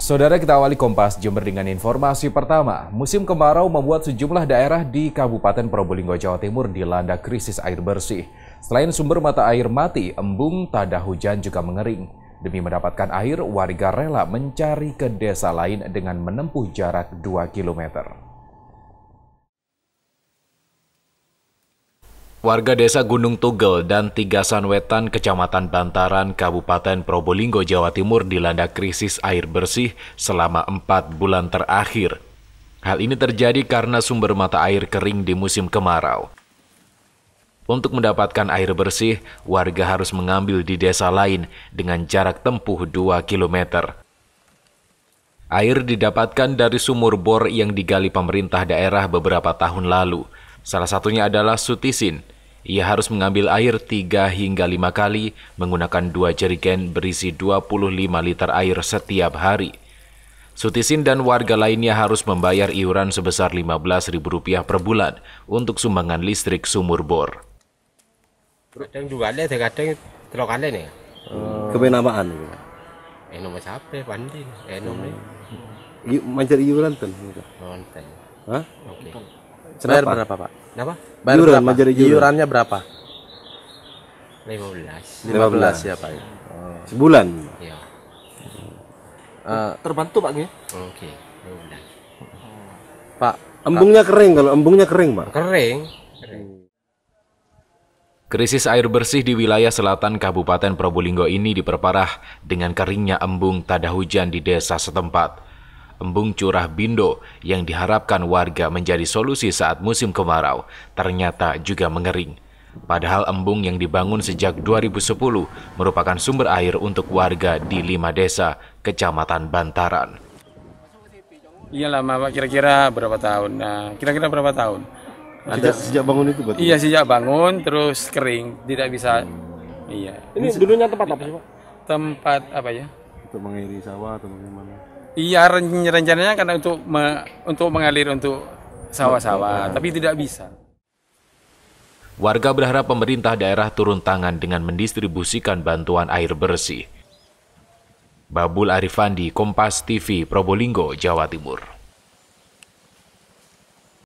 Saudara kita awali Kompas Jember dengan informasi pertama. Musim kemarau membuat sejumlah daerah di Kabupaten Probolinggo, Jawa Timur dilanda krisis air bersih. Selain sumber mata air mati, embung tada hujan juga mengering. Demi mendapatkan air, warga rela mencari ke desa lain dengan menempuh jarak 2 kilometer. Warga desa Gunung Tugel dan Tiga Sanwetan, Kecamatan Bantaran, Kabupaten Probolinggo, Jawa Timur dilanda krisis air bersih selama empat bulan terakhir. Hal ini terjadi karena sumber mata air kering di musim kemarau. Untuk mendapatkan air bersih, warga harus mengambil di desa lain dengan jarak tempuh 2 km. Air didapatkan dari sumur bor yang digali pemerintah daerah beberapa tahun lalu. Salah satunya adalah Sutisin, ia harus mengambil air 3 hingga 5 kali menggunakan dua jerigen berisi 25 liter air setiap hari. Sutisin dan warga lainnya harus membayar iuran sebesar Rp15.000 per bulan untuk sumbangan listrik sumur bor. Kadang juga ada, kadang tiga kali nih. Hmm. Eh, enom siapa? pandin, enom nih. Iya, Mancar iuran tuh? Nonton. Hah? Oke. Okay. Bayar berapa, Pak? Berapa? Bayar Yuran, berapa? Majari Yuran. Yurannya berapa? 15. 15 ya, Pak. Ya. Oh. Sebulan. Iya. Uh, terbantu, Pak, ya? Oke, okay. 15. Pak, embungnya kering kalau embungnya kering, Pak. Kering. Kering. Krisis air bersih di wilayah selatan Kabupaten Probolinggo ini diperparah dengan keringnya embung tada hujan di desa setempat embung curah bindo yang diharapkan warga menjadi solusi saat musim kemarau ternyata juga mengering. Padahal embung yang dibangun sejak 2010 merupakan sumber air untuk warga di lima desa Kecamatan Bantaran. Iya lama kira-kira berapa tahun? Nah, kira-kira berapa tahun? Sejak, sejak bangun itu betul? Iya sejak bangun terus kering tidak bisa. Hmm. Iya. Ini dulunya tempat apa sih pak? Tempat apa ya? Untuk mengairi sawah atau bagaimana? Iya rencananya karena untuk me, untuk mengalir untuk sawah-sawah, iya. tapi tidak bisa. Warga berharap pemerintah daerah turun tangan dengan mendistribusikan bantuan air bersih. Babul Arifandi, Kompas TV, Probolinggo, Jawa Timur.